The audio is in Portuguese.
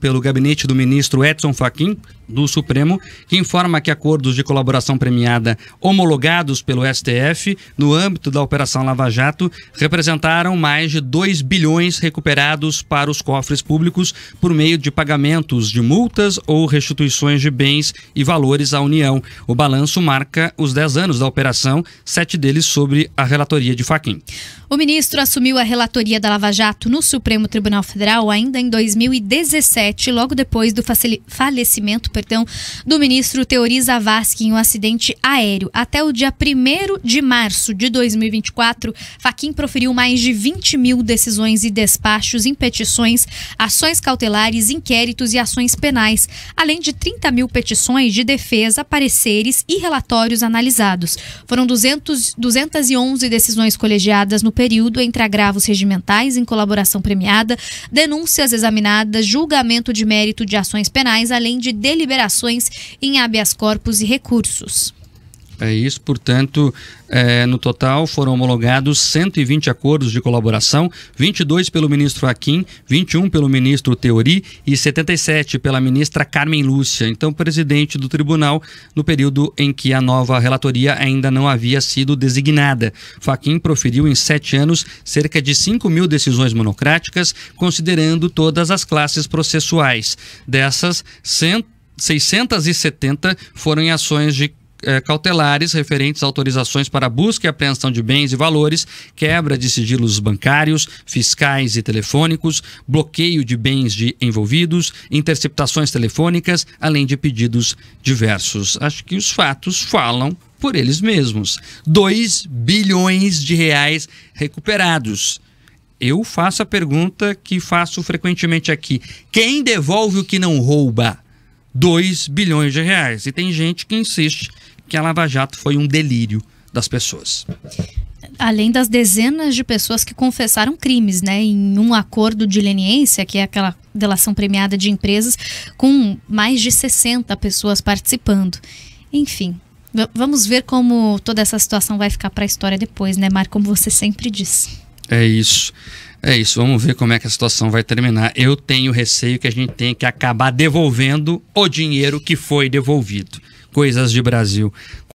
pelo gabinete do ministro Edson Fachin, do Supremo, que informa que acordos de colaboração premiada homologados pelo STF no âmbito da Operação Lava Jato representaram mais de 2 bilhões recuperados para os cofres públicos por meio de pagamentos de multas ou restituições de bens e valores à União. O balanço marca os 10 anos da operação, sete deles sobre a relatoria de Fachin. O ministro assumiu a relatoria da Lava Jato no Supremo Tribunal Federal ainda em 2017 2017, logo depois do falecimento perdão, do ministro Teori Zavascki em um acidente aéreo. Até o dia 1 de março de 2024, Faquim proferiu mais de 20 mil decisões e despachos em petições, ações cautelares, inquéritos e ações penais, além de 30 mil petições de defesa, pareceres e relatórios analisados. Foram 200, 211 decisões colegiadas no período entre agravos regimentais em colaboração premiada, denúncias examinadas, julgamentos julgamento de mérito de ações penais, além de deliberações em habeas corpus e recursos. É isso, portanto, é, no total foram homologados 120 acordos de colaboração, 22 pelo ministro Hakim, 21 pelo ministro Teori e 77 pela ministra Carmen Lúcia, então presidente do tribunal, no período em que a nova relatoria ainda não havia sido designada. Faquim proferiu em sete anos cerca de 5 mil decisões monocráticas, considerando todas as classes processuais. Dessas, 100 670 foram em ações de é, cautelares referentes a autorizações para busca e apreensão de bens e valores, quebra de sigilos bancários, fiscais e telefônicos, bloqueio de bens de envolvidos, interceptações telefônicas, além de pedidos diversos. Acho que os fatos falam por eles mesmos. 2 bilhões de reais recuperados. Eu faço a pergunta que faço frequentemente aqui: quem devolve o que não rouba? 2 bilhões de reais. E tem gente que insiste que a Lava Jato foi um delírio das pessoas. Além das dezenas de pessoas que confessaram crimes, né, em um acordo de leniência, que é aquela delação premiada de empresas, com mais de 60 pessoas participando. Enfim, vamos ver como toda essa situação vai ficar para a história depois, né, Marco? Como você sempre diz. É isso. É isso, vamos ver como é que a situação vai terminar. Eu tenho receio que a gente tenha que acabar devolvendo o dinheiro que foi devolvido. Coisas de Brasil.